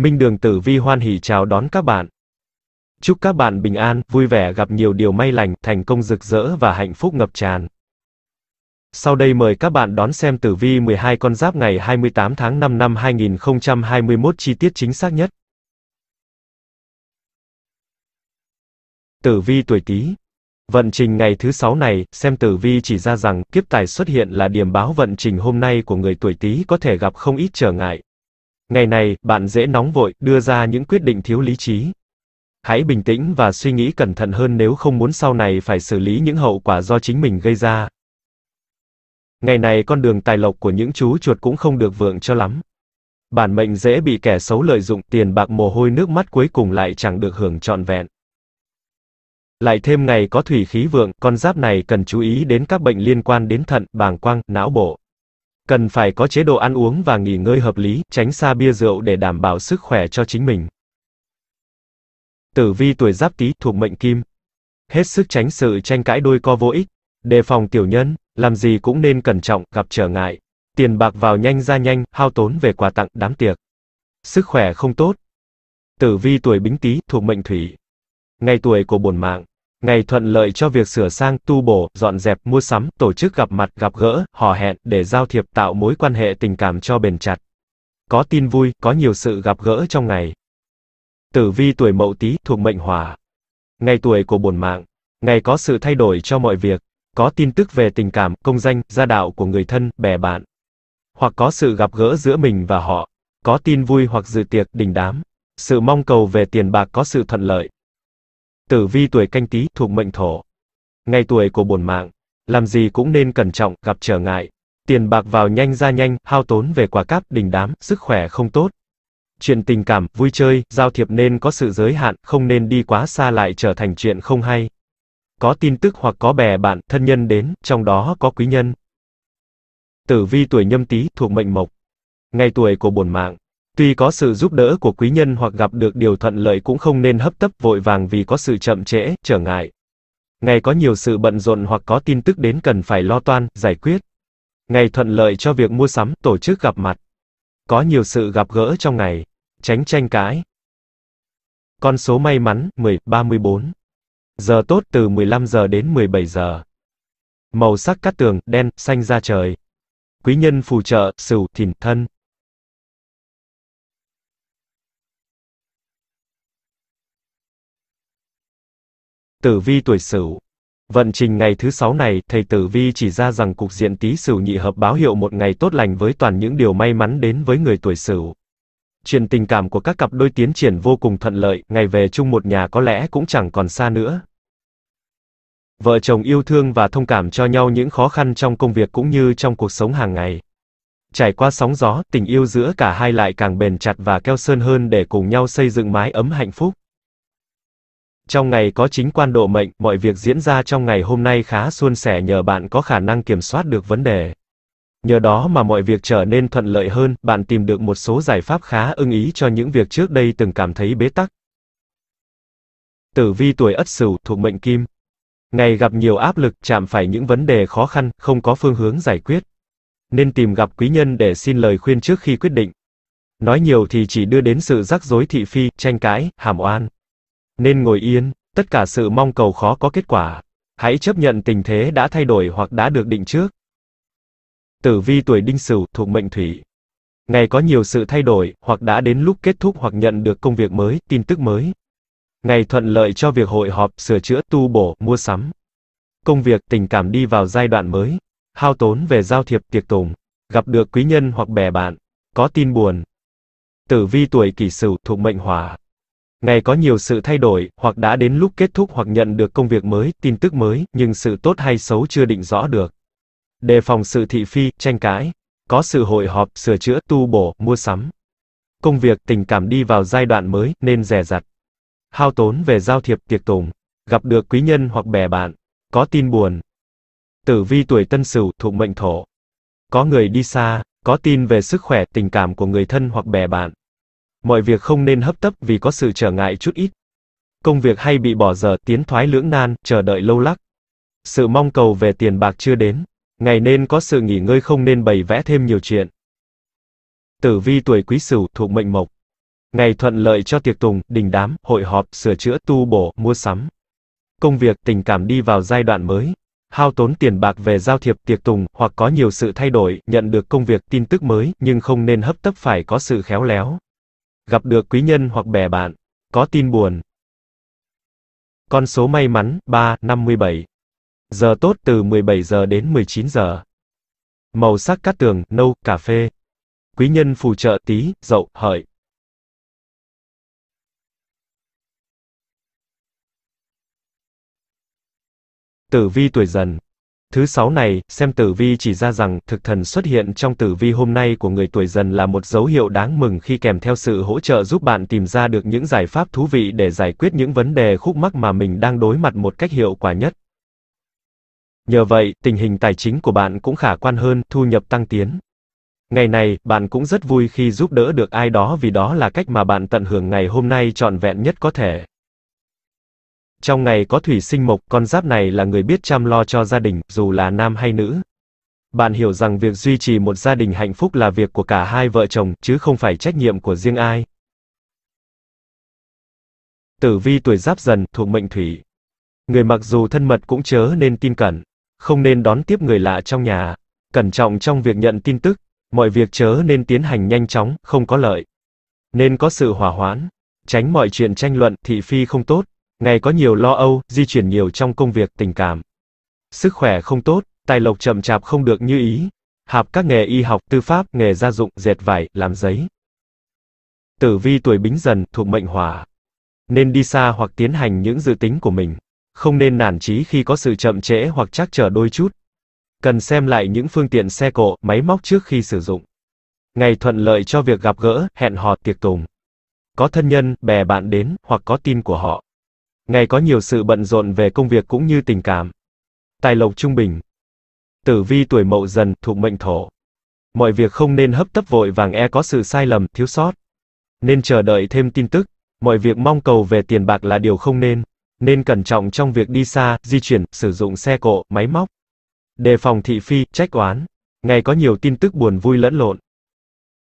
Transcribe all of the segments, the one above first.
Minh Đường Tử Vi hoan hỉ chào đón các bạn. Chúc các bạn bình an, vui vẻ gặp nhiều điều may lành, thành công rực rỡ và hạnh phúc ngập tràn. Sau đây mời các bạn đón xem tử vi 12 con giáp ngày 28 tháng 5 năm 2021 chi tiết chính xác nhất. Tử vi tuổi Tý. Vận trình ngày thứ 6 này, xem tử vi chỉ ra rằng kiếp tài xuất hiện là điểm báo vận trình hôm nay của người tuổi Tý có thể gặp không ít trở ngại, Ngày này, bạn dễ nóng vội, đưa ra những quyết định thiếu lý trí. Hãy bình tĩnh và suy nghĩ cẩn thận hơn nếu không muốn sau này phải xử lý những hậu quả do chính mình gây ra. Ngày này con đường tài lộc của những chú chuột cũng không được vượng cho lắm. Bản mệnh dễ bị kẻ xấu lợi dụng, tiền bạc mồ hôi nước mắt cuối cùng lại chẳng được hưởng trọn vẹn. Lại thêm ngày có thủy khí vượng, con giáp này cần chú ý đến các bệnh liên quan đến thận, bàng quang, não bộ. Cần phải có chế độ ăn uống và nghỉ ngơi hợp lý, tránh xa bia rượu để đảm bảo sức khỏe cho chính mình. Tử vi tuổi giáp tý thuộc mệnh kim. Hết sức tránh sự tranh cãi đôi co vô ích, đề phòng tiểu nhân, làm gì cũng nên cẩn trọng, gặp trở ngại. Tiền bạc vào nhanh ra nhanh, hao tốn về quà tặng, đám tiệc. Sức khỏe không tốt. Tử vi tuổi bính tý thuộc mệnh thủy. Ngày tuổi của bổn mạng, Ngày thuận lợi cho việc sửa sang, tu bổ, dọn dẹp, mua sắm, tổ chức gặp mặt, gặp gỡ, hò hẹn, để giao thiệp tạo mối quan hệ tình cảm cho bền chặt. Có tin vui, có nhiều sự gặp gỡ trong ngày. Tử vi tuổi mậu tý thuộc mệnh hỏa. Ngày tuổi của bổn mạng. Ngày có sự thay đổi cho mọi việc. Có tin tức về tình cảm, công danh, gia đạo của người thân, bè bạn. Hoặc có sự gặp gỡ giữa mình và họ. Có tin vui hoặc dự tiệc, đình đám. Sự mong cầu về tiền bạc có sự thuận lợi. Tử vi tuổi canh tí thuộc mệnh thổ. Ngày tuổi của bổn mạng, làm gì cũng nên cẩn trọng, gặp trở ngại. Tiền bạc vào nhanh ra nhanh, hao tốn về quả cáp, đình đám, sức khỏe không tốt. Chuyện tình cảm, vui chơi, giao thiệp nên có sự giới hạn, không nên đi quá xa lại trở thành chuyện không hay. Có tin tức hoặc có bè bạn, thân nhân đến, trong đó có quý nhân. Tử vi tuổi nhâm tý thuộc mệnh mộc. Ngày tuổi của bổn mạng, Tuy có sự giúp đỡ của quý nhân hoặc gặp được điều thuận lợi cũng không nên hấp tấp vội vàng vì có sự chậm trễ, trở ngại. Ngày có nhiều sự bận rộn hoặc có tin tức đến cần phải lo toan, giải quyết. Ngày thuận lợi cho việc mua sắm, tổ chức gặp mặt. Có nhiều sự gặp gỡ trong ngày. Tránh tranh cãi. Con số may mắn, 10, 34. Giờ tốt từ 15 giờ đến 17 giờ. Màu sắc cát tường, đen, xanh da trời. Quý nhân phù trợ, sửu, thìn, thân. Tử vi tuổi Sửu. Vận trình ngày thứ sáu này, thầy Tử Vi chỉ ra rằng cục diện tý Sửu nhị hợp báo hiệu một ngày tốt lành với toàn những điều may mắn đến với người tuổi Sửu. Chuyện tình cảm của các cặp đôi tiến triển vô cùng thuận lợi, ngày về chung một nhà có lẽ cũng chẳng còn xa nữa. Vợ chồng yêu thương và thông cảm cho nhau những khó khăn trong công việc cũng như trong cuộc sống hàng ngày. Trải qua sóng gió, tình yêu giữa cả hai lại càng bền chặt và keo sơn hơn để cùng nhau xây dựng mái ấm hạnh phúc. Trong ngày có chính quan độ mệnh, mọi việc diễn ra trong ngày hôm nay khá suôn sẻ nhờ bạn có khả năng kiểm soát được vấn đề. Nhờ đó mà mọi việc trở nên thuận lợi hơn, bạn tìm được một số giải pháp khá ưng ý cho những việc trước đây từng cảm thấy bế tắc. Tử vi tuổi Ất Sửu thuộc mệnh Kim. Ngày gặp nhiều áp lực, chạm phải những vấn đề khó khăn, không có phương hướng giải quyết. Nên tìm gặp quý nhân để xin lời khuyên trước khi quyết định. Nói nhiều thì chỉ đưa đến sự rắc rối thị phi, tranh cãi, hàm oan. Nên ngồi yên, tất cả sự mong cầu khó có kết quả. Hãy chấp nhận tình thế đã thay đổi hoặc đã được định trước. Tử vi tuổi đinh sửu thuộc mệnh thủy. Ngày có nhiều sự thay đổi, hoặc đã đến lúc kết thúc hoặc nhận được công việc mới, tin tức mới. Ngày thuận lợi cho việc hội họp, sửa chữa, tu bổ, mua sắm. Công việc, tình cảm đi vào giai đoạn mới. Hao tốn về giao thiệp, tiệc tùng. Gặp được quý nhân hoặc bè bạn. Có tin buồn. Tử vi tuổi kỷ sửu thuộc mệnh hỏa. Ngày có nhiều sự thay đổi, hoặc đã đến lúc kết thúc hoặc nhận được công việc mới, tin tức mới, nhưng sự tốt hay xấu chưa định rõ được. Đề phòng sự thị phi, tranh cãi. Có sự hội họp, sửa chữa, tu bổ, mua sắm. Công việc, tình cảm đi vào giai đoạn mới, nên rẻ rặt. Hao tốn về giao thiệp, tiệc tùng. Gặp được quý nhân hoặc bè bạn. Có tin buồn. Tử vi tuổi tân sửu thuộc mệnh thổ. Có người đi xa, có tin về sức khỏe, tình cảm của người thân hoặc bè bạn mọi việc không nên hấp tấp vì có sự trở ngại chút ít. Công việc hay bị bỏ dở, tiến thoái lưỡng nan, chờ đợi lâu lắc. Sự mong cầu về tiền bạc chưa đến. Ngày nên có sự nghỉ ngơi không nên bày vẽ thêm nhiều chuyện. Tử vi tuổi quý sửu thuộc mệnh mộc. Ngày thuận lợi cho tiệc tùng, đình đám, hội họp, sửa chữa, tu bổ, mua sắm. Công việc, tình cảm đi vào giai đoạn mới. Hao tốn tiền bạc về giao thiệp tiệc tùng, hoặc có nhiều sự thay đổi, nhận được công việc, tin tức mới, nhưng không nên hấp tấp phải có sự khéo léo gặp được quý nhân hoặc bè bạn, có tin buồn. Con số may mắn 3, 57. Giờ tốt từ 17 giờ đến 19 giờ. Màu sắc cát tường, nâu, cà phê. Quý nhân phù trợ tý dậu, hợi. Tử vi tuổi dần, Thứ sáu này, xem tử vi chỉ ra rằng, thực thần xuất hiện trong tử vi hôm nay của người tuổi dần là một dấu hiệu đáng mừng khi kèm theo sự hỗ trợ giúp bạn tìm ra được những giải pháp thú vị để giải quyết những vấn đề khúc mắc mà mình đang đối mặt một cách hiệu quả nhất. Nhờ vậy, tình hình tài chính của bạn cũng khả quan hơn, thu nhập tăng tiến. Ngày này, bạn cũng rất vui khi giúp đỡ được ai đó vì đó là cách mà bạn tận hưởng ngày hôm nay trọn vẹn nhất có thể trong ngày có thủy sinh mộc, con giáp này là người biết chăm lo cho gia đình, dù là nam hay nữ. Bạn hiểu rằng việc duy trì một gia đình hạnh phúc là việc của cả hai vợ chồng, chứ không phải trách nhiệm của riêng ai. Tử vi tuổi giáp dần, thuộc mệnh thủy. Người mặc dù thân mật cũng chớ nên tin cẩn, không nên đón tiếp người lạ trong nhà, cẩn trọng trong việc nhận tin tức, mọi việc chớ nên tiến hành nhanh chóng, không có lợi. Nên có sự hòa hoãn, tránh mọi chuyện tranh luận, thị phi không tốt, Ngày có nhiều lo âu, di chuyển nhiều trong công việc, tình cảm. Sức khỏe không tốt, tài lộc chậm chạp không được như ý. Hạp các nghề y học, tư pháp, nghề gia dụng, dệt vải, làm giấy. Tử vi tuổi bính dần, thuộc mệnh hỏa. Nên đi xa hoặc tiến hành những dự tính của mình. Không nên nản chí khi có sự chậm trễ hoặc trắc trở đôi chút. Cần xem lại những phương tiện xe cộ, máy móc trước khi sử dụng. Ngày thuận lợi cho việc gặp gỡ, hẹn hò, tiệc tùng. Có thân nhân, bè bạn đến, hoặc có tin của họ. Ngày có nhiều sự bận rộn về công việc cũng như tình cảm. Tài lộc trung bình. Tử vi tuổi mậu dần, thuộc mệnh thổ. Mọi việc không nên hấp tấp vội vàng e có sự sai lầm, thiếu sót. Nên chờ đợi thêm tin tức. Mọi việc mong cầu về tiền bạc là điều không nên. Nên cẩn trọng trong việc đi xa, di chuyển, sử dụng xe cộ, máy móc. Đề phòng thị phi, trách oán. Ngày có nhiều tin tức buồn vui lẫn lộn.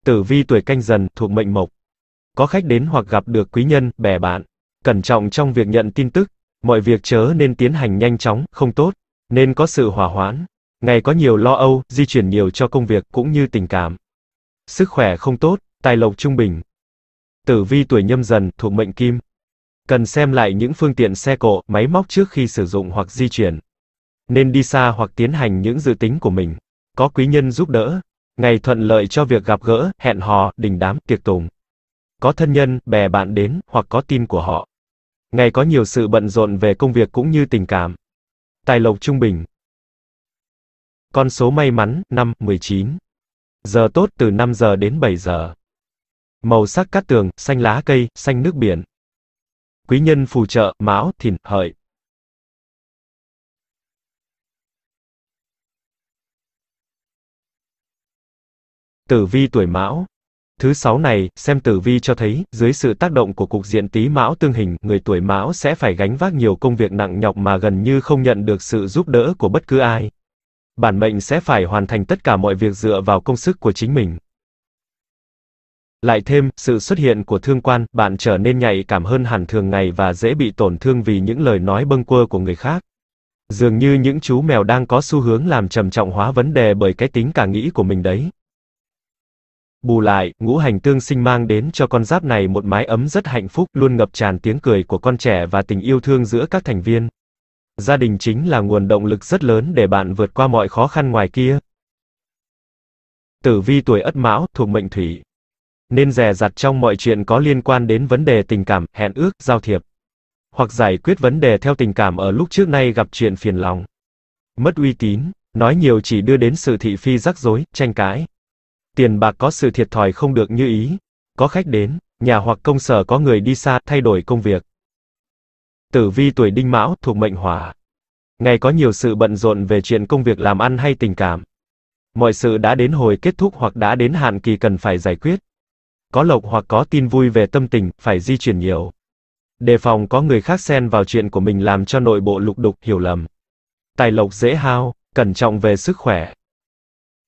Tử vi tuổi canh dần, thuộc mệnh mộc. Có khách đến hoặc gặp được quý nhân, bè bạn cẩn trọng trong việc nhận tin tức, mọi việc chớ nên tiến hành nhanh chóng, không tốt, nên có sự hòa hoãn. Ngày có nhiều lo âu, di chuyển nhiều cho công việc cũng như tình cảm. Sức khỏe không tốt, tài lộc trung bình. Tử vi tuổi nhâm dần thuộc mệnh kim. Cần xem lại những phương tiện xe cộ, máy móc trước khi sử dụng hoặc di chuyển. Nên đi xa hoặc tiến hành những dự tính của mình. Có quý nhân giúp đỡ. Ngày thuận lợi cho việc gặp gỡ, hẹn hò, đình đám, tiệc tùng. Có thân nhân, bè bạn đến, hoặc có tin của họ. Ngày có nhiều sự bận rộn về công việc cũng như tình cảm. Tài lộc trung bình. Con số may mắn, 5, 19. Giờ tốt từ 5 giờ đến 7 giờ. Màu sắc cát tường, xanh lá cây, xanh nước biển. Quý nhân phù trợ, mão, thìn, hợi. Tử vi tuổi mão, Thứ sáu này, xem tử vi cho thấy, dưới sự tác động của cục diện tí mão tương hình, người tuổi mão sẽ phải gánh vác nhiều công việc nặng nhọc mà gần như không nhận được sự giúp đỡ của bất cứ ai. Bản mệnh sẽ phải hoàn thành tất cả mọi việc dựa vào công sức của chính mình. Lại thêm, sự xuất hiện của thương quan, bạn trở nên nhạy cảm hơn hẳn thường ngày và dễ bị tổn thương vì những lời nói bâng quơ của người khác. Dường như những chú mèo đang có xu hướng làm trầm trọng hóa vấn đề bởi cái tính cả nghĩ của mình đấy. Bù lại, ngũ hành tương sinh mang đến cho con giáp này một mái ấm rất hạnh phúc, luôn ngập tràn tiếng cười của con trẻ và tình yêu thương giữa các thành viên. Gia đình chính là nguồn động lực rất lớn để bạn vượt qua mọi khó khăn ngoài kia. Tử vi tuổi Ất Mão, thuộc mệnh Thủy. Nên dè dặt trong mọi chuyện có liên quan đến vấn đề tình cảm, hẹn ước, giao thiệp. Hoặc giải quyết vấn đề theo tình cảm ở lúc trước nay gặp chuyện phiền lòng. Mất uy tín, nói nhiều chỉ đưa đến sự thị phi rắc rối, tranh cãi tiền bạc có sự thiệt thòi không được như ý. Có khách đến, nhà hoặc công sở có người đi xa, thay đổi công việc. Tử vi tuổi đinh mão, thuộc mệnh hỏa. Ngày có nhiều sự bận rộn về chuyện công việc làm ăn hay tình cảm. Mọi sự đã đến hồi kết thúc hoặc đã đến hạn kỳ cần phải giải quyết. Có lộc hoặc có tin vui về tâm tình, phải di chuyển nhiều. Đề phòng có người khác xen vào chuyện của mình làm cho nội bộ lục đục hiểu lầm. Tài lộc dễ hao, cẩn trọng về sức khỏe.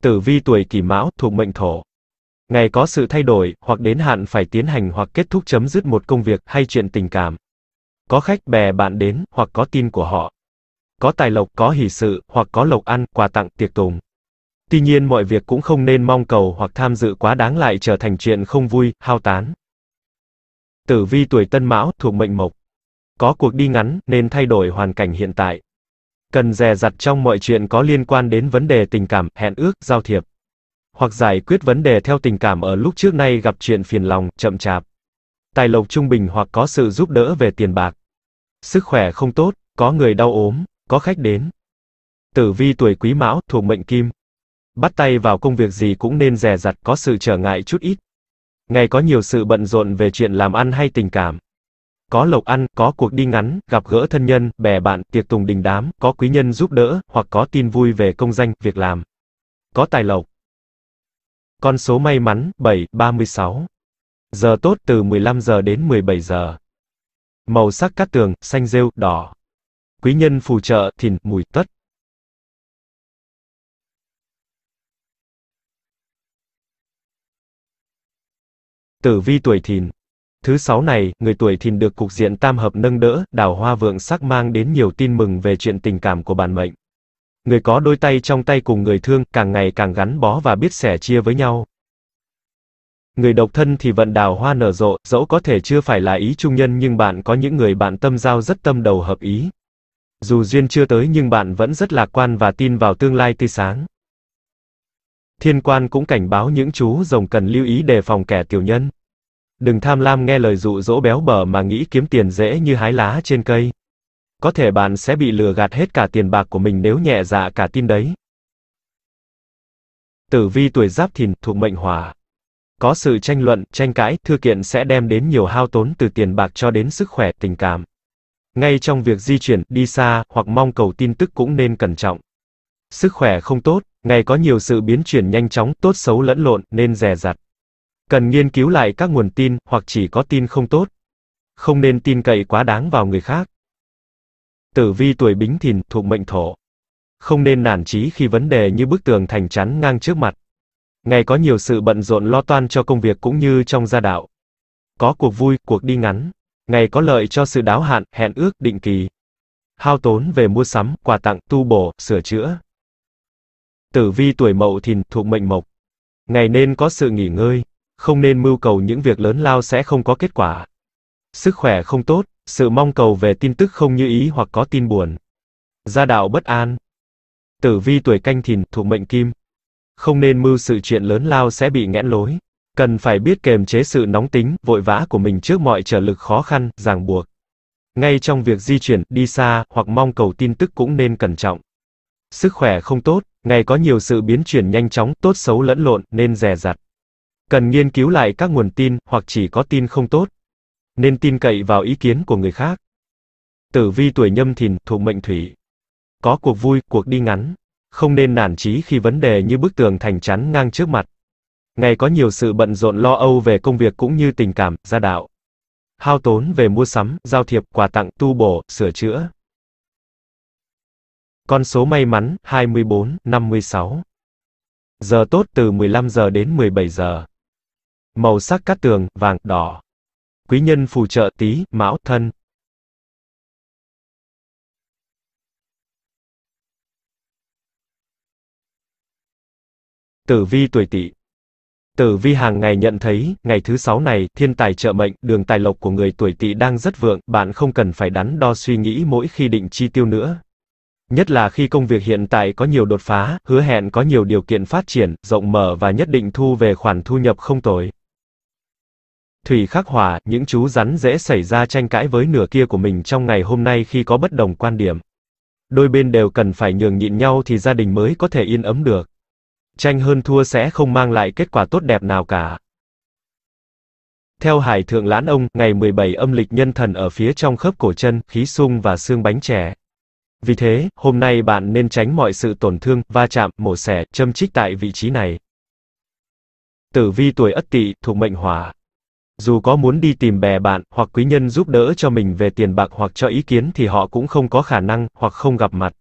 Tử vi tuổi kỷ mão thuộc mệnh thổ. Ngày có sự thay đổi, hoặc đến hạn phải tiến hành hoặc kết thúc chấm dứt một công việc hay chuyện tình cảm. Có khách bè bạn đến, hoặc có tin của họ. Có tài lộc, có hỷ sự, hoặc có lộc ăn, quà tặng, tiệc tùng. Tuy nhiên mọi việc cũng không nên mong cầu hoặc tham dự quá đáng lại trở thành chuyện không vui, hao tán. Tử vi tuổi tân mão thuộc mệnh mộc. Có cuộc đi ngắn, nên thay đổi hoàn cảnh hiện tại cần dè dặt trong mọi chuyện có liên quan đến vấn đề tình cảm, hẹn ước, giao thiệp. Hoặc giải quyết vấn đề theo tình cảm ở lúc trước nay gặp chuyện phiền lòng, chậm chạp. Tài lộc trung bình hoặc có sự giúp đỡ về tiền bạc. Sức khỏe không tốt, có người đau ốm, có khách đến. Tử vi tuổi quý mão, thuộc mệnh kim. Bắt tay vào công việc gì cũng nên dè dặt, có sự trở ngại chút ít. Ngày có nhiều sự bận rộn về chuyện làm ăn hay tình cảm có lộc ăn, có cuộc đi ngắn, gặp gỡ thân nhân, bè bạn, tiệc tùng đình đám, có quý nhân giúp đỡ, hoặc có tin vui về công danh, việc làm. Có tài lộc. Con số may mắn 7, 36. Giờ tốt từ 15 giờ đến 17 giờ. Màu sắc cát tường, xanh rêu, đỏ. Quý nhân phù trợ, thìn, mùi, tất. Tử vi tuổi thìn Thứ sáu này, người tuổi thìn được cục diện tam hợp nâng đỡ, đào hoa vượng sắc mang đến nhiều tin mừng về chuyện tình cảm của bản mệnh. Người có đôi tay trong tay cùng người thương, càng ngày càng gắn bó và biết sẻ chia với nhau. Người độc thân thì vận đào hoa nở rộ, dẫu có thể chưa phải là ý trung nhân nhưng bạn có những người bạn tâm giao rất tâm đầu hợp ý. Dù duyên chưa tới nhưng bạn vẫn rất lạc quan và tin vào tương lai tươi sáng. Thiên quan cũng cảnh báo những chú rồng cần lưu ý đề phòng kẻ tiểu nhân. Đừng tham lam nghe lời dụ dỗ béo bở mà nghĩ kiếm tiền dễ như hái lá trên cây. Có thể bạn sẽ bị lừa gạt hết cả tiền bạc của mình nếu nhẹ dạ cả tin đấy. Tử vi tuổi Giáp Thìn thuộc mệnh Hỏa. Có sự tranh luận, tranh cãi, thư kiện sẽ đem đến nhiều hao tốn từ tiền bạc cho đến sức khỏe, tình cảm. Ngay trong việc di chuyển, đi xa hoặc mong cầu tin tức cũng nên cẩn trọng. Sức khỏe không tốt, ngày có nhiều sự biến chuyển nhanh chóng, tốt xấu lẫn lộn nên dè dặt. Cần nghiên cứu lại các nguồn tin, hoặc chỉ có tin không tốt. Không nên tin cậy quá đáng vào người khác. Tử vi tuổi bính thìn thuộc mệnh thổ. Không nên nản chí khi vấn đề như bức tường thành chắn ngang trước mặt. Ngày có nhiều sự bận rộn lo toan cho công việc cũng như trong gia đạo. Có cuộc vui, cuộc đi ngắn. Ngày có lợi cho sự đáo hạn, hẹn ước, định kỳ. Hao tốn về mua sắm, quà tặng, tu bổ, sửa chữa. Tử vi tuổi mậu thìn thuộc mệnh mộc. Ngày nên có sự nghỉ ngơi, không nên mưu cầu những việc lớn lao sẽ không có kết quả. Sức khỏe không tốt, sự mong cầu về tin tức không như ý hoặc có tin buồn. Gia đạo bất an. Tử vi tuổi canh thìn thuộc mệnh kim. Không nên mưu sự chuyện lớn lao sẽ bị nghẽn lối. Cần phải biết kềm chế sự nóng tính, vội vã của mình trước mọi trở lực khó khăn, ràng buộc. Ngay trong việc di chuyển, đi xa, hoặc mong cầu tin tức cũng nên cẩn trọng. Sức khỏe không tốt, ngày có nhiều sự biến chuyển nhanh chóng, tốt xấu lẫn lộn, nên dè dặt. Cần nghiên cứu lại các nguồn tin, hoặc chỉ có tin không tốt. Nên tin cậy vào ý kiến của người khác. Tử vi tuổi nhâm thìn, thuộc mệnh thủy. Có cuộc vui, cuộc đi ngắn. Không nên nản chí khi vấn đề như bức tường thành chắn ngang trước mặt. Ngày có nhiều sự bận rộn lo âu về công việc cũng như tình cảm, gia đạo. Hao tốn về mua sắm, giao thiệp, quà tặng, tu bổ, sửa chữa. Con số may mắn 24, 56. Giờ tốt từ 15 giờ đến 17 giờ. Màu sắc cát tường, vàng, đỏ. Quý nhân phù trợ tí, mão, thân. Tử vi tuổi tỵ. Tử vi hàng ngày nhận thấy, ngày thứ sáu này, thiên tài trợ mệnh, đường tài lộc của người tuổi tỵ đang rất vượng, bạn không cần phải đắn đo suy nghĩ mỗi khi định chi tiêu nữa. Nhất là khi công việc hiện tại có nhiều đột phá, hứa hẹn có nhiều điều kiện phát triển, rộng mở và nhất định thu về khoản thu nhập không tồi. Thủy khắc hỏa, những chú rắn dễ xảy ra tranh cãi với nửa kia của mình trong ngày hôm nay khi có bất đồng quan điểm. Đôi bên đều cần phải nhường nhịn nhau thì gia đình mới có thể yên ấm được. Tranh hơn thua sẽ không mang lại kết quả tốt đẹp nào cả. Theo Hải Thượng Lãn Ông, ngày 17 âm lịch nhân thần ở phía trong khớp cổ chân, khí sung và xương bánh trẻ. Vì thế, hôm nay bạn nên tránh mọi sự tổn thương, va chạm, mổ xẻ, châm chích tại vị trí này. Tử vi tuổi Ất Tỵ, thuộc mệnh Hỏa. Dù có muốn đi tìm bè bạn hoặc quý nhân giúp đỡ cho mình về tiền bạc hoặc cho ý kiến thì họ cũng không có khả năng hoặc không gặp mặt.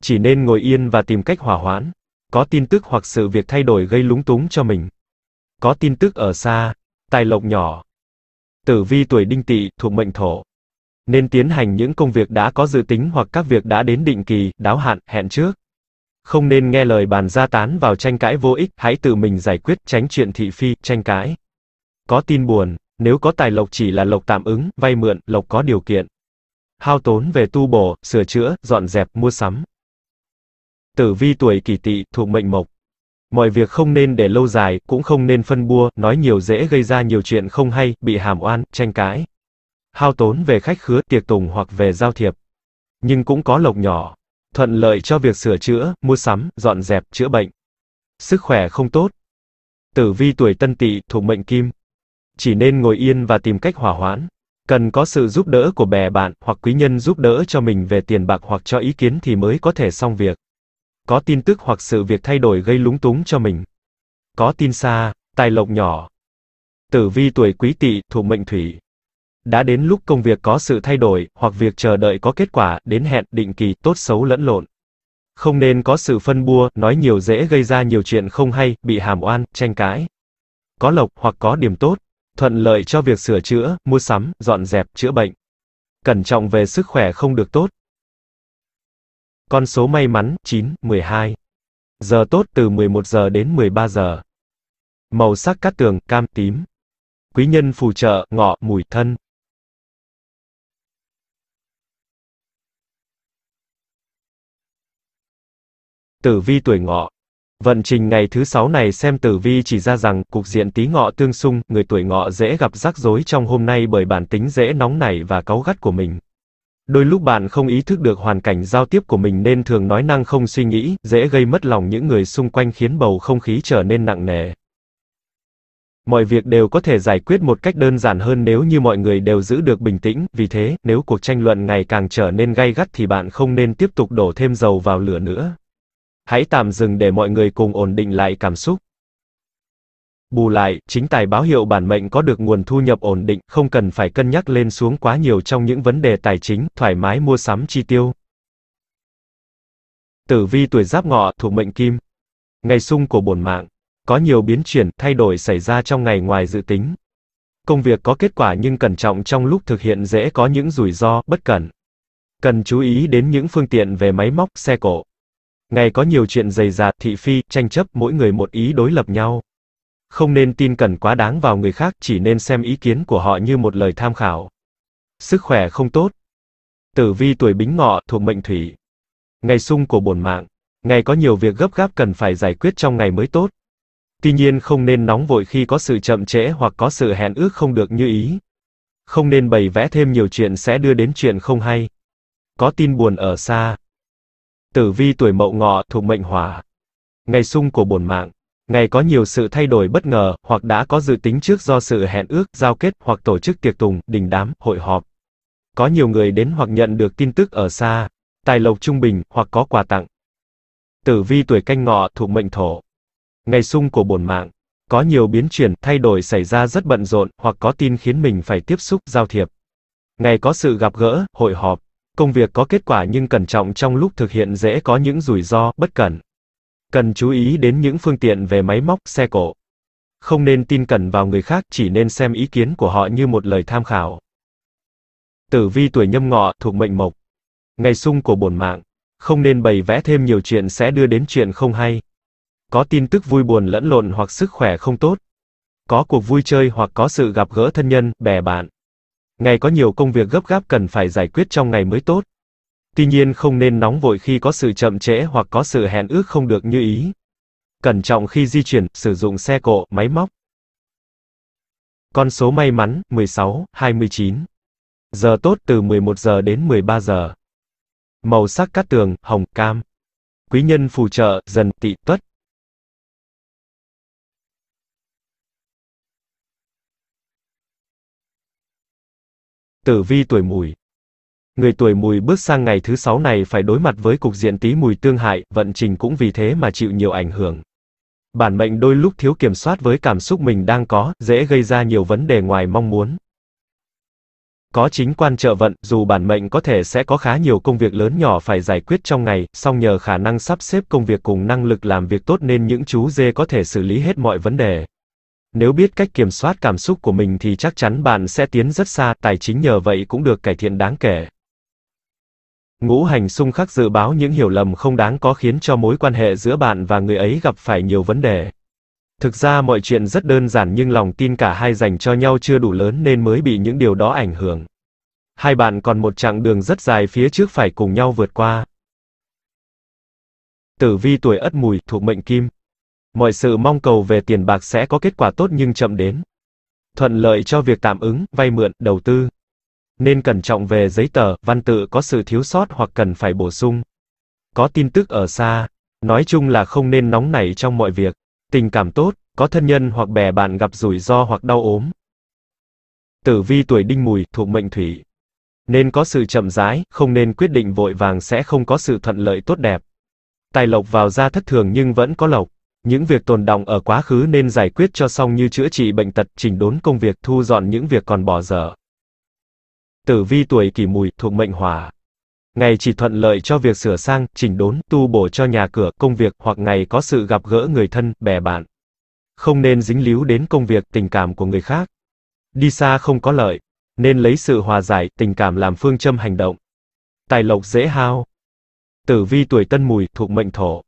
Chỉ nên ngồi yên và tìm cách hỏa hoãn. Có tin tức hoặc sự việc thay đổi gây lúng túng cho mình. Có tin tức ở xa, tài lộc nhỏ. Tử vi tuổi đinh tỵ thuộc mệnh thổ. Nên tiến hành những công việc đã có dự tính hoặc các việc đã đến định kỳ, đáo hạn, hẹn trước. Không nên nghe lời bàn gia tán vào tranh cãi vô ích, hãy tự mình giải quyết, tránh chuyện thị phi, tranh cãi. Có tin buồn, nếu có tài lộc chỉ là lộc tạm ứng, vay mượn, lộc có điều kiện. Hao tốn về tu bổ, sửa chữa, dọn dẹp, mua sắm. Tử vi tuổi kỷ tỵ thuộc mệnh mộc. Mọi việc không nên để lâu dài, cũng không nên phân bua, nói nhiều dễ gây ra nhiều chuyện không hay, bị hàm oan, tranh cãi. Hao tốn về khách khứa, tiệc tùng hoặc về giao thiệp. Nhưng cũng có lộc nhỏ, thuận lợi cho việc sửa chữa, mua sắm, dọn dẹp, chữa bệnh. Sức khỏe không tốt. Tử vi tuổi tân tỵ thuộc mệnh kim, chỉ nên ngồi yên và tìm cách hòa hoãn. Cần có sự giúp đỡ của bè bạn hoặc quý nhân giúp đỡ cho mình về tiền bạc hoặc cho ý kiến thì mới có thể xong việc. Có tin tức hoặc sự việc thay đổi gây lúng túng cho mình. Có tin xa, tài lộc nhỏ. Tử vi tuổi quý tỵ thuộc mệnh thủy. Đã đến lúc công việc có sự thay đổi hoặc việc chờ đợi có kết quả đến hẹn định kỳ tốt xấu lẫn lộn. Không nên có sự phân bua, nói nhiều dễ gây ra nhiều chuyện không hay, bị hàm oan, tranh cãi. Có lộc hoặc có điểm tốt, thuận lợi cho việc sửa chữa, mua sắm, dọn dẹp, chữa bệnh. Cẩn trọng về sức khỏe không được tốt. Con số may mắn 9, 12. Giờ tốt từ 11 giờ đến 13 giờ. Màu sắc cát tường cam tím. Quý nhân phù trợ ngọ mùi thân. Tử vi tuổi ngọ Vận trình ngày thứ sáu này xem tử vi chỉ ra rằng, cục diện tí ngọ tương xung, người tuổi ngọ dễ gặp rắc rối trong hôm nay bởi bản tính dễ nóng nảy và cáu gắt của mình. Đôi lúc bạn không ý thức được hoàn cảnh giao tiếp của mình nên thường nói năng không suy nghĩ, dễ gây mất lòng những người xung quanh khiến bầu không khí trở nên nặng nề. Mọi việc đều có thể giải quyết một cách đơn giản hơn nếu như mọi người đều giữ được bình tĩnh, vì thế, nếu cuộc tranh luận ngày càng trở nên gay gắt thì bạn không nên tiếp tục đổ thêm dầu vào lửa nữa. Hãy tạm dừng để mọi người cùng ổn định lại cảm xúc. Bù lại, chính tài báo hiệu bản mệnh có được nguồn thu nhập ổn định, không cần phải cân nhắc lên xuống quá nhiều trong những vấn đề tài chính, thoải mái mua sắm chi tiêu. Tử vi tuổi giáp ngọ thuộc mệnh kim. Ngày sung của bổn mạng. Có nhiều biến chuyển, thay đổi xảy ra trong ngày ngoài dự tính. Công việc có kết quả nhưng cẩn trọng trong lúc thực hiện dễ có những rủi ro, bất cẩn. Cần chú ý đến những phương tiện về máy móc, xe cộ. Ngày có nhiều chuyện dày dạt, thị phi, tranh chấp, mỗi người một ý đối lập nhau. Không nên tin cẩn quá đáng vào người khác, chỉ nên xem ý kiến của họ như một lời tham khảo. Sức khỏe không tốt. Tử vi tuổi bính ngọ, thuộc mệnh thủy. Ngày sung của bổn mạng. Ngày có nhiều việc gấp gáp cần phải giải quyết trong ngày mới tốt. Tuy nhiên không nên nóng vội khi có sự chậm trễ hoặc có sự hẹn ước không được như ý. Không nên bày vẽ thêm nhiều chuyện sẽ đưa đến chuyện không hay. Có tin buồn ở xa. Tử vi tuổi mậu ngọ thuộc mệnh hỏa. Ngày sung của bổn mạng. Ngày có nhiều sự thay đổi bất ngờ, hoặc đã có dự tính trước do sự hẹn ước, giao kết, hoặc tổ chức tiệc tùng, đình đám, hội họp. Có nhiều người đến hoặc nhận được tin tức ở xa. Tài lộc trung bình, hoặc có quà tặng. Tử vi tuổi canh ngọ thuộc mệnh thổ. Ngày sung của bổn mạng. Có nhiều biến chuyển, thay đổi xảy ra rất bận rộn, hoặc có tin khiến mình phải tiếp xúc, giao thiệp. Ngày có sự gặp gỡ, hội họp. Công việc có kết quả nhưng cẩn trọng trong lúc thực hiện dễ có những rủi ro, bất cẩn. Cần chú ý đến những phương tiện về máy móc, xe cộ. Không nên tin cẩn vào người khác, chỉ nên xem ý kiến của họ như một lời tham khảo. Tử vi tuổi nhâm ngọ, thuộc mệnh mộc. Ngày sung của bổn mạng. Không nên bày vẽ thêm nhiều chuyện sẽ đưa đến chuyện không hay. Có tin tức vui buồn lẫn lộn hoặc sức khỏe không tốt. Có cuộc vui chơi hoặc có sự gặp gỡ thân nhân, bè bạn ngày có nhiều công việc gấp gáp cần phải giải quyết trong ngày mới tốt. Tuy nhiên không nên nóng vội khi có sự chậm trễ hoặc có sự hẹn ước không được như ý. Cẩn trọng khi di chuyển, sử dụng xe cộ, máy móc. Con số may mắn 16, 29. Giờ tốt từ 11 giờ đến 13 giờ. Màu sắc cát tường, hồng, cam. Quý nhân phù trợ, dần, tị, tuất. Tử vi tuổi mùi. Người tuổi mùi bước sang ngày thứ sáu này phải đối mặt với cục diện tí mùi tương hại, vận trình cũng vì thế mà chịu nhiều ảnh hưởng. Bản mệnh đôi lúc thiếu kiểm soát với cảm xúc mình đang có, dễ gây ra nhiều vấn đề ngoài mong muốn. Có chính quan trợ vận, dù bản mệnh có thể sẽ có khá nhiều công việc lớn nhỏ phải giải quyết trong ngày, song nhờ khả năng sắp xếp công việc cùng năng lực làm việc tốt nên những chú dê có thể xử lý hết mọi vấn đề. Nếu biết cách kiểm soát cảm xúc của mình thì chắc chắn bạn sẽ tiến rất xa, tài chính nhờ vậy cũng được cải thiện đáng kể. Ngũ hành xung khắc dự báo những hiểu lầm không đáng có khiến cho mối quan hệ giữa bạn và người ấy gặp phải nhiều vấn đề. Thực ra mọi chuyện rất đơn giản nhưng lòng tin cả hai dành cho nhau chưa đủ lớn nên mới bị những điều đó ảnh hưởng. Hai bạn còn một chặng đường rất dài phía trước phải cùng nhau vượt qua. Tử vi tuổi Ất Mùi thuộc mệnh Kim, Mọi sự mong cầu về tiền bạc sẽ có kết quả tốt nhưng chậm đến. Thuận lợi cho việc tạm ứng, vay mượn, đầu tư. Nên cẩn trọng về giấy tờ, văn tự có sự thiếu sót hoặc cần phải bổ sung. Có tin tức ở xa, nói chung là không nên nóng nảy trong mọi việc. Tình cảm tốt, có thân nhân hoặc bè bạn gặp rủi ro hoặc đau ốm. Tử vi tuổi đinh mùi thuộc mệnh thủy. Nên có sự chậm rãi, không nên quyết định vội vàng sẽ không có sự thuận lợi tốt đẹp. Tài lộc vào ra thất thường nhưng vẫn có lộc. Những việc tồn động ở quá khứ nên giải quyết cho xong như chữa trị bệnh tật, chỉnh đốn công việc, thu dọn những việc còn bỏ dở. Tử vi tuổi kỷ mùi thuộc mệnh hỏa. Ngày chỉ thuận lợi cho việc sửa sang, chỉnh đốn, tu bổ cho nhà cửa, công việc hoặc ngày có sự gặp gỡ người thân, bè bạn. Không nên dính líu đến công việc, tình cảm của người khác. Đi xa không có lợi, nên lấy sự hòa giải, tình cảm làm phương châm hành động. Tài lộc dễ hao. Tử vi tuổi tân mùi thuộc mệnh thổ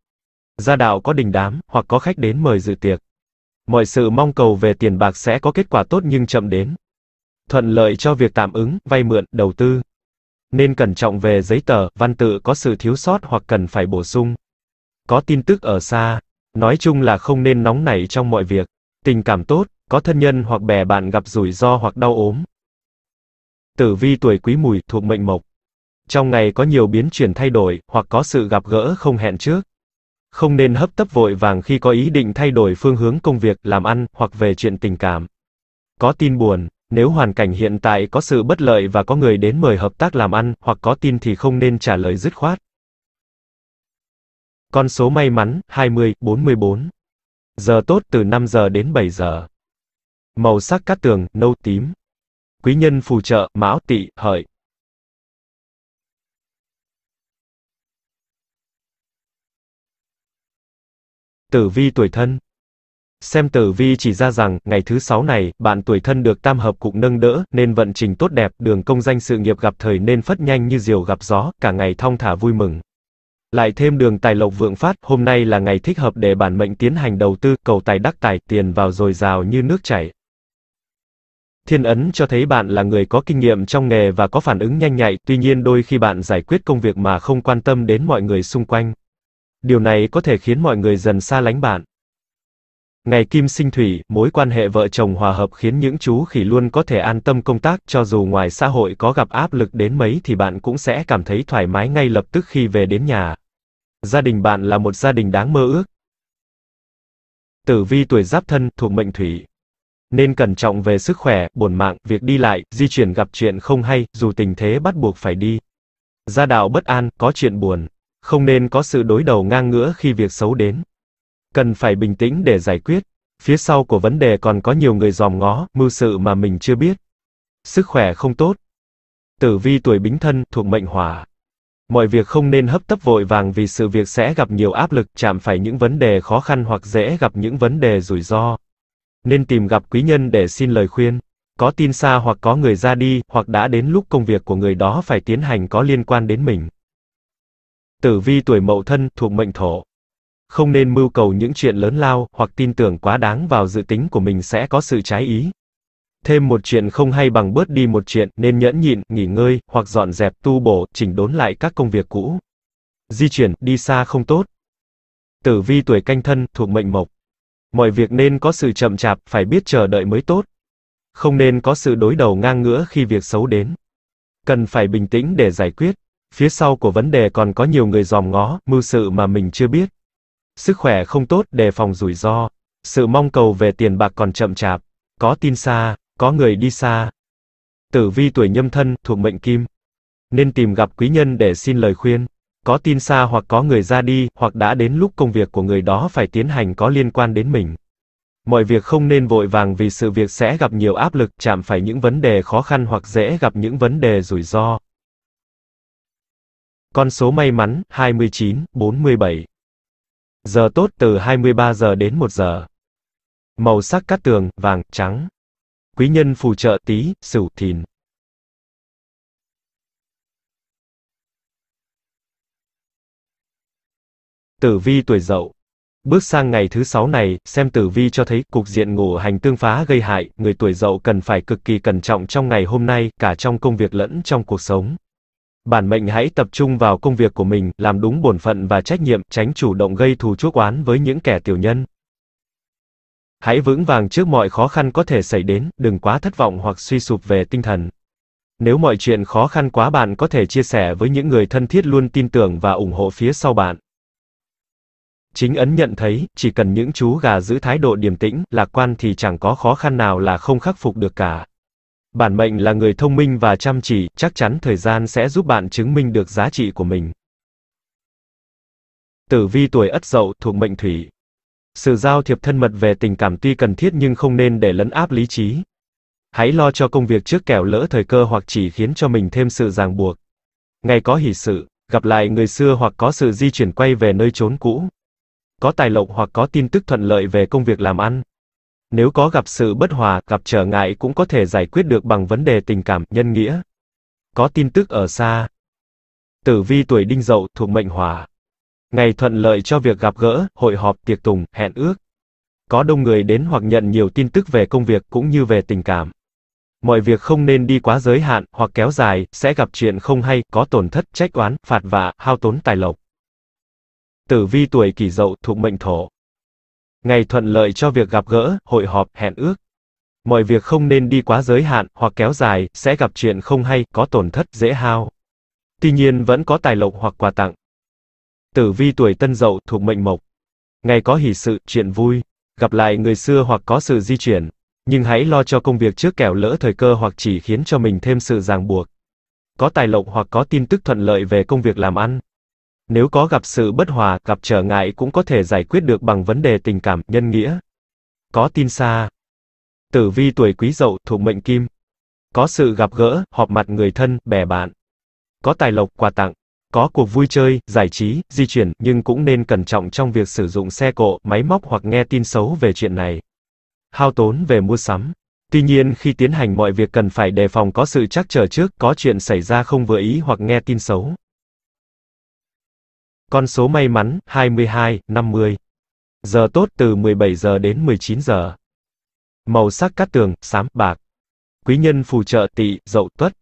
gia đạo có đình đám, hoặc có khách đến mời dự tiệc. Mọi sự mong cầu về tiền bạc sẽ có kết quả tốt nhưng chậm đến. Thuận lợi cho việc tạm ứng, vay mượn, đầu tư. Nên cẩn trọng về giấy tờ, văn tự có sự thiếu sót hoặc cần phải bổ sung. Có tin tức ở xa, nói chung là không nên nóng nảy trong mọi việc. Tình cảm tốt, có thân nhân hoặc bè bạn gặp rủi ro hoặc đau ốm. Tử vi tuổi quý mùi thuộc mệnh mộc. Trong ngày có nhiều biến chuyển thay đổi, hoặc có sự gặp gỡ không hẹn trước. Không nên hấp tấp vội vàng khi có ý định thay đổi phương hướng công việc, làm ăn, hoặc về chuyện tình cảm. Có tin buồn, nếu hoàn cảnh hiện tại có sự bất lợi và có người đến mời hợp tác làm ăn, hoặc có tin thì không nên trả lời dứt khoát. Con số may mắn, 20, 44. Giờ tốt từ 5 giờ đến 7 giờ. Màu sắc cát tường, nâu tím. Quý nhân phù trợ, mão tỵ, hợi. Tử vi tuổi thân Xem tử vi chỉ ra rằng, ngày thứ sáu này, bạn tuổi thân được tam hợp cục nâng đỡ, nên vận trình tốt đẹp, đường công danh sự nghiệp gặp thời nên phất nhanh như diều gặp gió, cả ngày thong thả vui mừng. Lại thêm đường tài lộc vượng phát, hôm nay là ngày thích hợp để bản mệnh tiến hành đầu tư, cầu tài đắc tài, tiền vào dồi dào như nước chảy. Thiên ấn cho thấy bạn là người có kinh nghiệm trong nghề và có phản ứng nhanh nhạy, tuy nhiên đôi khi bạn giải quyết công việc mà không quan tâm đến mọi người xung quanh điều này có thể khiến mọi người dần xa lánh bạn. Ngày kim sinh thủy, mối quan hệ vợ chồng hòa hợp khiến những chú khỉ luôn có thể an tâm công tác, cho dù ngoài xã hội có gặp áp lực đến mấy thì bạn cũng sẽ cảm thấy thoải mái ngay lập tức khi về đến nhà. Gia đình bạn là một gia đình đáng mơ ước. Tử vi tuổi giáp thân thuộc mệnh thủy. Nên cẩn trọng về sức khỏe, bổn mạng, việc đi lại, di chuyển gặp chuyện không hay, dù tình thế bắt buộc phải đi. Gia đạo bất an, có chuyện buồn không nên có sự đối đầu ngang ngửa khi việc xấu đến. Cần phải bình tĩnh để giải quyết. Phía sau của vấn đề còn có nhiều người giòm ngó, mưu sự mà mình chưa biết. Sức khỏe không tốt. Tử vi tuổi bính thân, thuộc mệnh hỏa. Mọi việc không nên hấp tấp vội vàng vì sự việc sẽ gặp nhiều áp lực, chạm phải những vấn đề khó khăn hoặc dễ gặp những vấn đề rủi ro. Nên tìm gặp quý nhân để xin lời khuyên. Có tin xa hoặc có người ra đi, hoặc đã đến lúc công việc của người đó phải tiến hành có liên quan đến mình. Tử vi tuổi mậu thân thuộc mệnh thổ. Không nên mưu cầu những chuyện lớn lao hoặc tin tưởng quá đáng vào dự tính của mình sẽ có sự trái ý. Thêm một chuyện không hay bằng bớt đi một chuyện nên nhẫn nhịn, nghỉ ngơi hoặc dọn dẹp tu bổ, chỉnh đốn lại các công việc cũ. Di chuyển, đi xa không tốt. Tử vi tuổi canh thân thuộc mệnh mộc. Mọi việc nên có sự chậm chạp, phải biết chờ đợi mới tốt. Không nên có sự đối đầu ngang ngửa khi việc xấu đến. Cần phải bình tĩnh để giải quyết. Phía sau của vấn đề còn có nhiều người dòm ngó, mưu sự mà mình chưa biết. Sức khỏe không tốt đề phòng rủi ro, sự mong cầu về tiền bạc còn chậm chạp, có tin xa, có người đi xa. Tử vi tuổi nhâm thân thuộc mệnh kim. Nên tìm gặp quý nhân để xin lời khuyên. Có tin xa hoặc có người ra đi, hoặc đã đến lúc công việc của người đó phải tiến hành có liên quan đến mình. Mọi việc không nên vội vàng vì sự việc sẽ gặp nhiều áp lực, chạm phải những vấn đề khó khăn hoặc dễ gặp những vấn đề rủi ro. Con số may mắn, 29, 47. Giờ tốt từ 23 giờ đến 1 giờ. Màu sắc cát tường, vàng, trắng. Quý nhân phù trợ tí, sửu, thìn. Tử vi tuổi dậu. Bước sang ngày thứ sáu này, xem tử vi cho thấy cục diện ngủ hành tương phá gây hại, người tuổi dậu cần phải cực kỳ cẩn trọng trong ngày hôm nay, cả trong công việc lẫn trong cuộc sống. Bản mệnh hãy tập trung vào công việc của mình, làm đúng bổn phận và trách nhiệm, tránh chủ động gây thù chuốc oán với những kẻ tiểu nhân. Hãy vững vàng trước mọi khó khăn có thể xảy đến, đừng quá thất vọng hoặc suy sụp về tinh thần. Nếu mọi chuyện khó khăn quá bạn có thể chia sẻ với những người thân thiết luôn tin tưởng và ủng hộ phía sau bạn. Chính ấn nhận thấy, chỉ cần những chú gà giữ thái độ điềm tĩnh, lạc quan thì chẳng có khó khăn nào là không khắc phục được cả. Bản mệnh là người thông minh và chăm chỉ, chắc chắn thời gian sẽ giúp bạn chứng minh được giá trị của mình. Tử vi tuổi Ất Dậu thuộc mệnh Thủy. Sự giao thiệp thân mật về tình cảm tuy cần thiết nhưng không nên để lấn áp lý trí. Hãy lo cho công việc trước kẻo lỡ thời cơ hoặc chỉ khiến cho mình thêm sự ràng buộc. Ngày có hỷ sự, gặp lại người xưa hoặc có sự di chuyển quay về nơi chốn cũ. Có tài lộc hoặc có tin tức thuận lợi về công việc làm ăn. Nếu có gặp sự bất hòa, gặp trở ngại cũng có thể giải quyết được bằng vấn đề tình cảm, nhân nghĩa. Có tin tức ở xa. Tử vi tuổi đinh dậu thuộc mệnh hỏa. Ngày thuận lợi cho việc gặp gỡ, hội họp, tiệc tùng, hẹn ước. Có đông người đến hoặc nhận nhiều tin tức về công việc cũng như về tình cảm. Mọi việc không nên đi quá giới hạn hoặc kéo dài, sẽ gặp chuyện không hay, có tổn thất, trách oán, phạt vạ, hao tốn tài lộc. Tử vi tuổi kỷ dậu thuộc mệnh thổ. Ngày thuận lợi cho việc gặp gỡ, hội họp, hẹn ước. Mọi việc không nên đi quá giới hạn hoặc kéo dài, sẽ gặp chuyện không hay, có tổn thất, dễ hao. Tuy nhiên vẫn có tài lộc hoặc quà tặng. Tử vi tuổi tân dậu thuộc mệnh mộc. Ngày có hỷ sự, chuyện vui, gặp lại người xưa hoặc có sự di chuyển. Nhưng hãy lo cho công việc trước kẻo lỡ thời cơ hoặc chỉ khiến cho mình thêm sự ràng buộc. Có tài lộc hoặc có tin tức thuận lợi về công việc làm ăn. Nếu có gặp sự bất hòa, gặp trở ngại cũng có thể giải quyết được bằng vấn đề tình cảm, nhân nghĩa. Có tin xa. Tử vi tuổi quý dậu, thuộc mệnh kim. Có sự gặp gỡ, họp mặt người thân, bè bạn. Có tài lộc, quà tặng. Có cuộc vui chơi, giải trí, di chuyển, nhưng cũng nên cẩn trọng trong việc sử dụng xe cộ, máy móc hoặc nghe tin xấu về chuyện này. Hao tốn về mua sắm. Tuy nhiên khi tiến hành mọi việc cần phải đề phòng có sự trắc trở trước, có chuyện xảy ra không vừa ý hoặc nghe tin xấu. Con số may mắn, 22, 50. Giờ tốt từ 17 giờ đến 19 giờ. Màu sắc cát tường, xám, bạc. Quý nhân phù trợ tỵ, dậu tuất.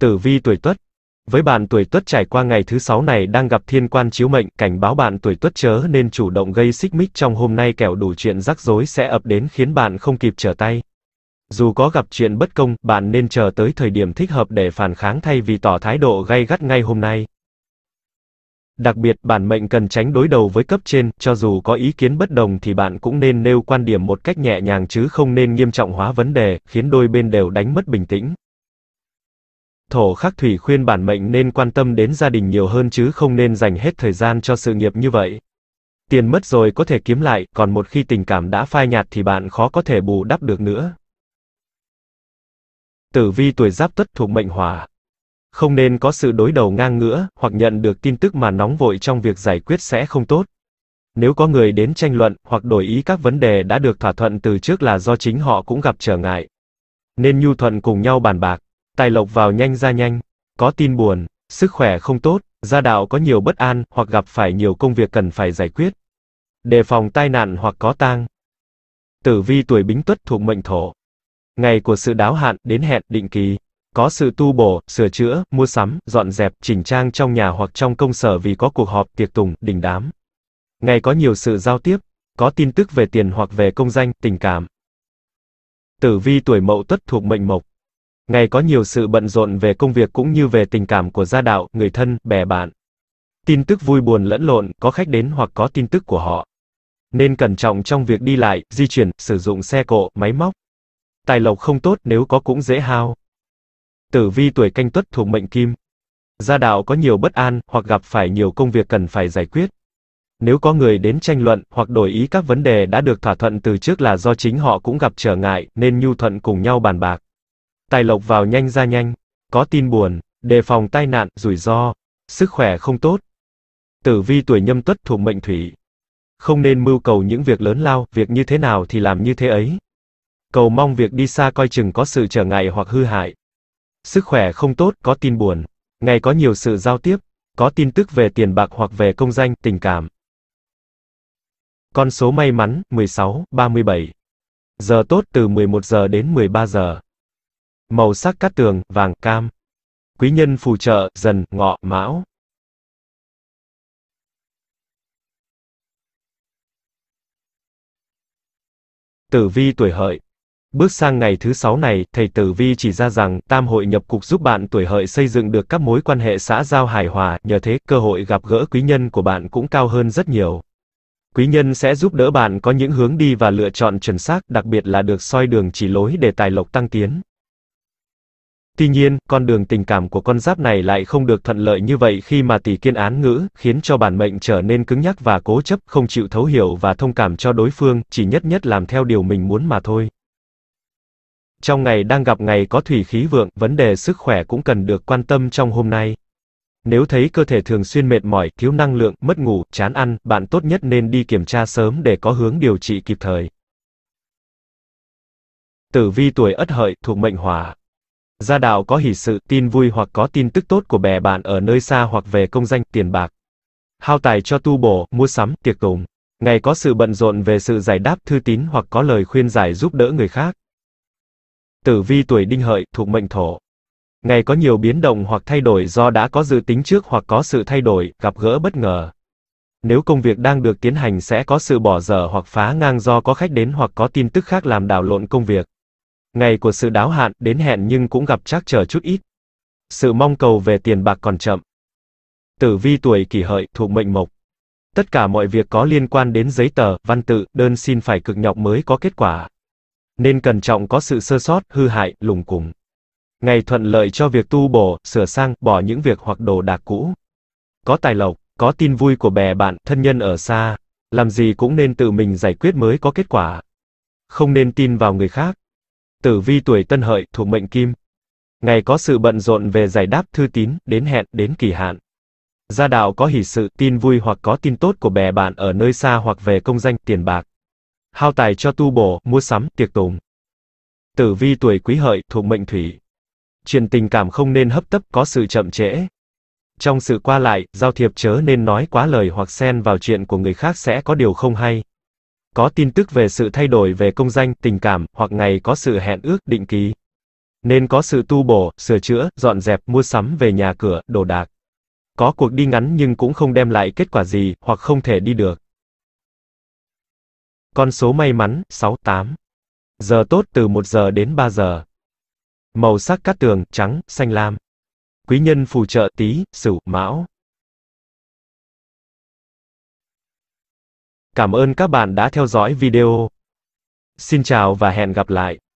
Tử vi tuổi tuất. Với bạn tuổi tuất trải qua ngày thứ sáu này đang gặp thiên quan chiếu mệnh, cảnh báo bạn tuổi tuất chớ nên chủ động gây xích mích trong hôm nay kẻo đủ chuyện rắc rối sẽ ập đến khiến bạn không kịp trở tay. Dù có gặp chuyện bất công, bạn nên chờ tới thời điểm thích hợp để phản kháng thay vì tỏ thái độ gay gắt ngay hôm nay. Đặc biệt, bản mệnh cần tránh đối đầu với cấp trên, cho dù có ý kiến bất đồng thì bạn cũng nên nêu quan điểm một cách nhẹ nhàng chứ không nên nghiêm trọng hóa vấn đề, khiến đôi bên đều đánh mất bình tĩnh. Thổ khắc thủy khuyên bản mệnh nên quan tâm đến gia đình nhiều hơn chứ không nên dành hết thời gian cho sự nghiệp như vậy. Tiền mất rồi có thể kiếm lại, còn một khi tình cảm đã phai nhạt thì bạn khó có thể bù đắp được nữa. Tử vi tuổi giáp tuất thuộc mệnh hỏa. Không nên có sự đối đầu ngang ngửa, hoặc nhận được tin tức mà nóng vội trong việc giải quyết sẽ không tốt. Nếu có người đến tranh luận, hoặc đổi ý các vấn đề đã được thỏa thuận từ trước là do chính họ cũng gặp trở ngại. Nên nhu thuận cùng nhau bàn bạc, tài lộc vào nhanh ra nhanh, có tin buồn, sức khỏe không tốt, gia đạo có nhiều bất an, hoặc gặp phải nhiều công việc cần phải giải quyết. Đề phòng tai nạn hoặc có tang. Tử vi tuổi bính tuất thuộc mệnh thổ. Ngày của sự đáo hạn, đến hẹn, định kỳ. Có sự tu bổ, sửa chữa, mua sắm, dọn dẹp, chỉnh trang trong nhà hoặc trong công sở vì có cuộc họp, tiệc tùng, đình đám. Ngày có nhiều sự giao tiếp, có tin tức về tiền hoặc về công danh, tình cảm. Tử vi tuổi mậu tuất thuộc mệnh mộc. Ngày có nhiều sự bận rộn về công việc cũng như về tình cảm của gia đạo, người thân, bè bạn. Tin tức vui buồn lẫn lộn, có khách đến hoặc có tin tức của họ. Nên cẩn trọng trong việc đi lại, di chuyển, sử dụng xe cộ, máy móc tài lộc không tốt nếu có cũng dễ hao. Tử vi tuổi canh tuất thuộc mệnh kim. Gia đạo có nhiều bất an, hoặc gặp phải nhiều công việc cần phải giải quyết. Nếu có người đến tranh luận, hoặc đổi ý các vấn đề đã được thỏa thuận từ trước là do chính họ cũng gặp trở ngại, nên nhu thuận cùng nhau bàn bạc. Tài lộc vào nhanh ra nhanh. Có tin buồn, đề phòng tai nạn, rủi ro. Sức khỏe không tốt. Tử vi tuổi nhâm tuất thuộc mệnh thủy. Không nên mưu cầu những việc lớn lao, việc như thế nào thì làm như thế ấy cầu mong việc đi xa coi chừng có sự trở ngại hoặc hư hại. Sức khỏe không tốt, có tin buồn, ngày có nhiều sự giao tiếp, có tin tức về tiền bạc hoặc về công danh, tình cảm. Con số may mắn 16, 37. Giờ tốt từ 11 giờ đến 13 giờ. Màu sắc cát tường vàng cam. Quý nhân phù trợ dần ngọ mão. Tử vi tuổi hợi Bước sang ngày thứ sáu này, thầy Tử Vi chỉ ra rằng, tam hội nhập cục giúp bạn tuổi hợi xây dựng được các mối quan hệ xã giao hài hòa, nhờ thế, cơ hội gặp gỡ quý nhân của bạn cũng cao hơn rất nhiều. Quý nhân sẽ giúp đỡ bạn có những hướng đi và lựa chọn chuẩn xác, đặc biệt là được soi đường chỉ lối để tài lộc tăng tiến. Tuy nhiên, con đường tình cảm của con giáp này lại không được thuận lợi như vậy khi mà tỷ kiên án ngữ, khiến cho bản mệnh trở nên cứng nhắc và cố chấp, không chịu thấu hiểu và thông cảm cho đối phương, chỉ nhất nhất làm theo điều mình muốn mà thôi trong ngày đang gặp ngày có thủy khí vượng, vấn đề sức khỏe cũng cần được quan tâm trong hôm nay. Nếu thấy cơ thể thường xuyên mệt mỏi, thiếu năng lượng, mất ngủ, chán ăn, bạn tốt nhất nên đi kiểm tra sớm để có hướng điều trị kịp thời. Tử vi tuổi Ất Hợi thuộc mệnh Hỏa. Gia đạo có hỷ sự, tin vui hoặc có tin tức tốt của bè bạn ở nơi xa hoặc về công danh, tiền bạc. Hao tài cho tu bổ, mua sắm, tiệc tùng. Ngày có sự bận rộn về sự giải đáp thư tín hoặc có lời khuyên giải giúp đỡ người khác. Tử vi tuổi đinh hợi, thuộc mệnh thổ. Ngày có nhiều biến động hoặc thay đổi do đã có dự tính trước hoặc có sự thay đổi, gặp gỡ bất ngờ. Nếu công việc đang được tiến hành sẽ có sự bỏ dở hoặc phá ngang do có khách đến hoặc có tin tức khác làm đảo lộn công việc. Ngày của sự đáo hạn đến hẹn nhưng cũng gặp trắc trở chút ít. Sự mong cầu về tiền bạc còn chậm. Tử vi tuổi kỷ hợi thuộc mệnh mộc. Tất cả mọi việc có liên quan đến giấy tờ, văn tự, đơn xin phải cực nhọc mới có kết quả nên cẩn trọng có sự sơ sót, hư hại, lùng cùng. Ngày thuận lợi cho việc tu bổ, sửa sang, bỏ những việc hoặc đồ đạc cũ. Có tài lộc, có tin vui của bè bạn, thân nhân ở xa, làm gì cũng nên tự mình giải quyết mới có kết quả. Không nên tin vào người khác. Tử vi tuổi tân hợi, thuộc mệnh kim. Ngày có sự bận rộn về giải đáp thư tín, đến hẹn, đến kỳ hạn. Gia đạo có hỷ sự, tin vui hoặc có tin tốt của bè bạn ở nơi xa hoặc về công danh, tiền bạc hao tài cho tu bổ, mua sắm, tiệc tùng. Tử vi tuổi quý hợi thuộc mệnh thủy. Chuyện tình cảm không nên hấp tấp, có sự chậm trễ. Trong sự qua lại, giao thiệp chớ nên nói quá lời hoặc xen vào chuyện của người khác sẽ có điều không hay. Có tin tức về sự thay đổi về công danh, tình cảm, hoặc ngày có sự hẹn ước, định kỳ. Nên có sự tu bổ, sửa chữa, dọn dẹp, mua sắm về nhà cửa, đồ đạc. Có cuộc đi ngắn nhưng cũng không đem lại kết quả gì, hoặc không thể đi được. Con số may mắn, 68. Giờ tốt từ 1 giờ đến 3 giờ. Màu sắc cát tường, trắng, xanh lam. Quý nhân phù trợ tí, sửu, mão. Cảm ơn các bạn đã theo dõi video. Xin chào và hẹn gặp lại.